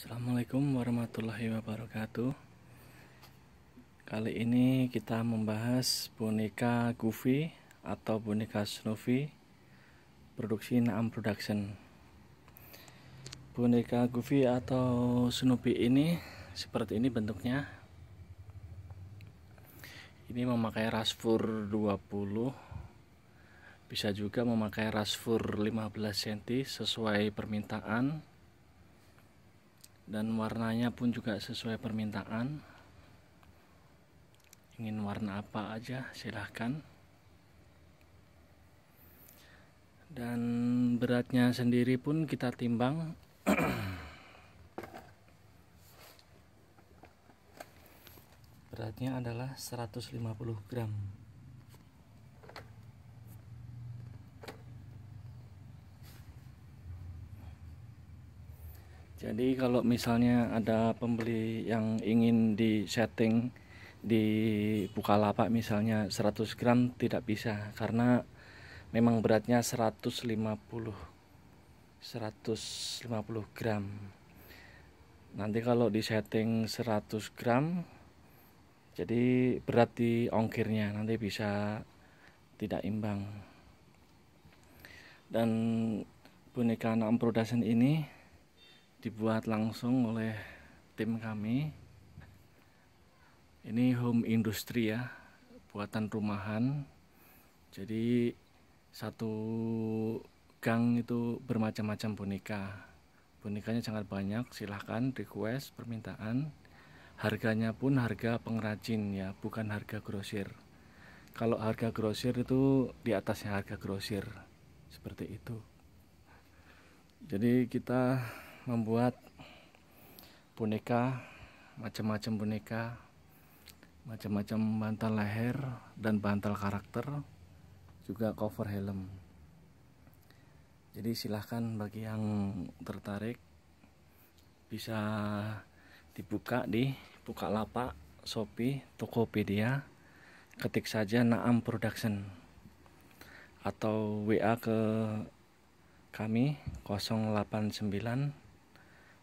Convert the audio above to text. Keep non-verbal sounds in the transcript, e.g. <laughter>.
Assalamualaikum warahmatullahi wabarakatuh Kali ini kita membahas boneka Goofy atau boneka Snoopy Produksi Naam Production Boneka Goofy atau Snoopy ini seperti ini bentuknya Ini memakai rasfur 20 bisa juga memakai rasfur 15 cm sesuai permintaan dan warnanya pun juga sesuai permintaan ingin warna apa aja silahkan dan beratnya sendiri pun kita timbang <clears throat> beratnya adalah 150 gram Jadi kalau misalnya ada pembeli yang ingin di setting di Bukalapak misalnya 100 gram tidak bisa karena memang beratnya 150 150 gram nanti kalau di setting 100 gram jadi berat di ongkirnya nanti bisa tidak imbang dan boneka anak production ini dibuat langsung oleh tim kami ini home industry ya buatan rumahan jadi satu gang itu bermacam-macam boneka bonekanya sangat banyak silahkan request permintaan harganya pun harga pengrajin ya bukan harga grosir kalau harga grosir itu di atasnya harga grosir seperti itu jadi kita membuat boneka macam-macam boneka macam-macam bantal leher dan bantal karakter juga cover helm jadi silahkan bagi yang tertarik bisa dibuka di buka lapak Shopee Tokopedia ketik saja Naam Production atau WA ke kami 089